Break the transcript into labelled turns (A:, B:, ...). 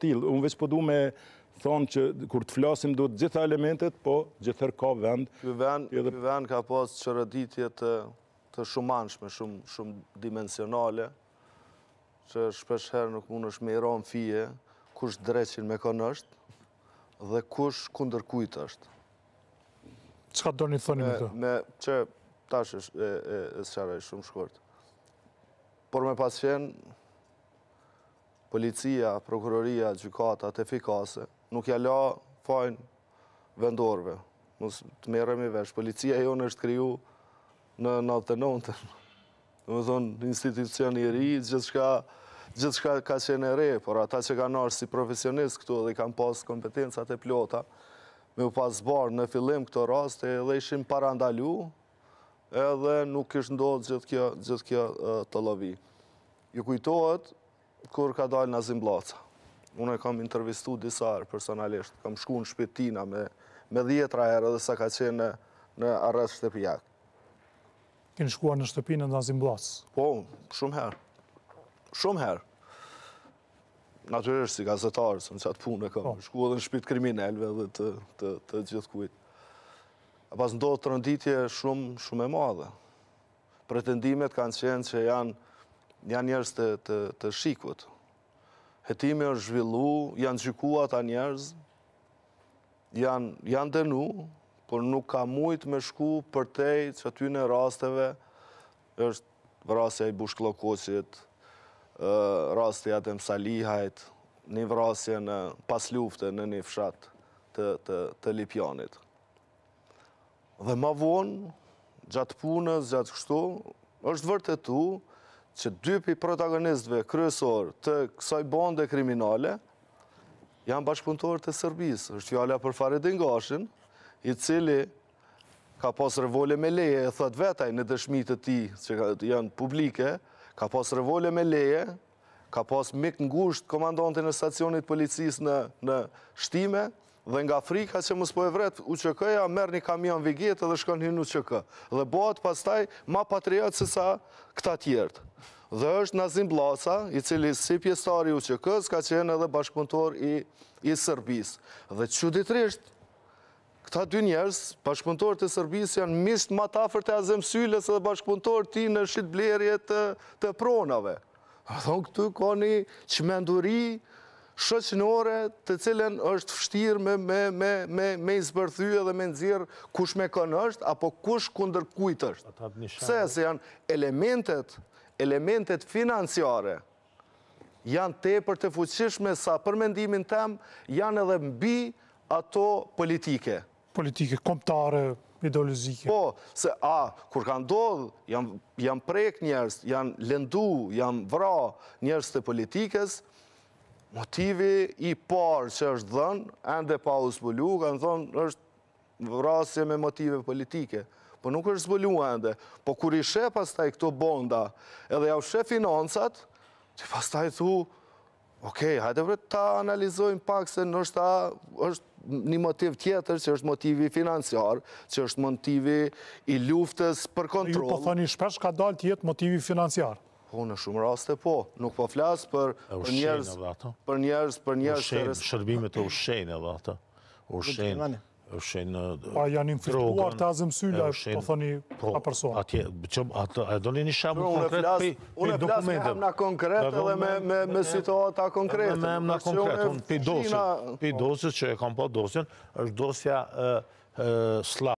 A: tilë. Unë veç po du me thonë që kur të flasim duhet gjitha elementet, po gjithër ka vend. Kjo vend ka pas qërëditjet të shumë anshme, shumë dimensionale, që shpesh herë nuk mund është me i fije, kush dreqin me kënë është, dhe kush kunder kujtë është. Qëka do një thoni me të? Me që tash e së qaraj shumë shkurt. Por me pas policia, prokuroria, gjykatat efikase, nuk ja la fajn vendorve. Nësë të merëm i vesh, policia e në është kriju në 99-ën. Në më thonë, institucion i ri, gjithë shka ka qene re, por ata që ka nashë si profesionist këtu dhe kam pasë kompetencat e plota, me u pasë barë në fillim këto raste, edhe ishim parandalu, edhe nuk ishë ndodhë gjithë kjo të lovi. Ju kujtohet, kur ka dalë Nazim Blaca. Unë e kam intervistu disa personalisht, kam shku në shpetina me djetra erë dhe sa ka qenë në arrest shtepijak. Kënë shkuar në shtepinë në Nazim Blaca? Po, shumë herë. Shumë herë. Natyrështë si gazetarës, në qatë punë e kam po. shku edhe në shpit kriminelve dhe të gjithë kujtë. A pas ndohë të rënditje shumë e madhe. Pretendimet kanë qenë që janë janë njerës të shikut. Hetime është zhvillu, janë gjykuat të njerës, janë denu, por nuk ka mujtë me shku për tej që aty në rasteve, është vrasja i bushklokosit, rastja të msalihajt, një vrasja në pas lufte në një fshat të Lipjanit. Dhe ma vonë, gjatë punës, gjatë kështu, është vërtetu, që dy protagonistve kryesor të kësaj bande kriminale janë bashkëpuntor të sërbisë, është fjalla për Faridin Gashin, i cili ka pas revole me leje, e thët vetaj në dëshmitë të ti, që janë publike, ka pas revole me leje, ka pas mik në gusht komandantin e stacionit policis në shtime, dhe nga frika që mësë po e vret UQK-ja, merë një kamion vigjetë dhe shkon hinë UQK. Dhe bëhat pas taj ma patriot se sa këta tjertë. Dhe është Nazim Blaca i cili si pjestari UQK-s, ka qenë edhe bashkëpuntor i Sërbis. Dhe që këta dy njerës, bashkëpuntor të Sërbis, janë mishtë ma tafër të azem syles dhe bashkëpuntor ti në shqit blerje të pronave. Dhe në këtu ka një qmenduri, shëqënore të cilën është fështirë me izbërthyë dhe me nëzirë kush me kënë është, apo kush kunder kujtë është. Se se janë elementet, elementet financiare, janë te për të fuqishme sa përmendimin tem, janë edhe mbi ato politike. Politike, komptare, ideologike. Po, se a, kur ka ndodhë, janë prek njerës, janë lëndu, janë vra njerës të politikës, motivi i parë që është dhënë, ende pa u zbulu, në thonë është vrasje me motive politike. Po nuk është zbulu ende. Po kur i shë pastaj këto bonda, edhe ja u shë financat, që pastaj thu, okej, hajde hajte vërët ta analizojnë pak se nështë ta është një motiv tjetër që është motivi financiar, që është motivi i luftës për kontrol. Ju po thoni shpesh ka dalë tjetë motivi financiar. Në shumë raste po, nuk po flasë për njerës... Për njerës, për njerës... Shërbimet e ushenë edhe ata. ushenë. Ushejnë... Pa janë infiltruar të azëm syla, po thoni, po, a person. Atje, që... A do një një shabë pra, konkret pi... Unë e flasë me emna konkret edhe me situata konkret. Me emna konkret, unë pi dosin. Pi që e kam po dosën, është dosja... Sla.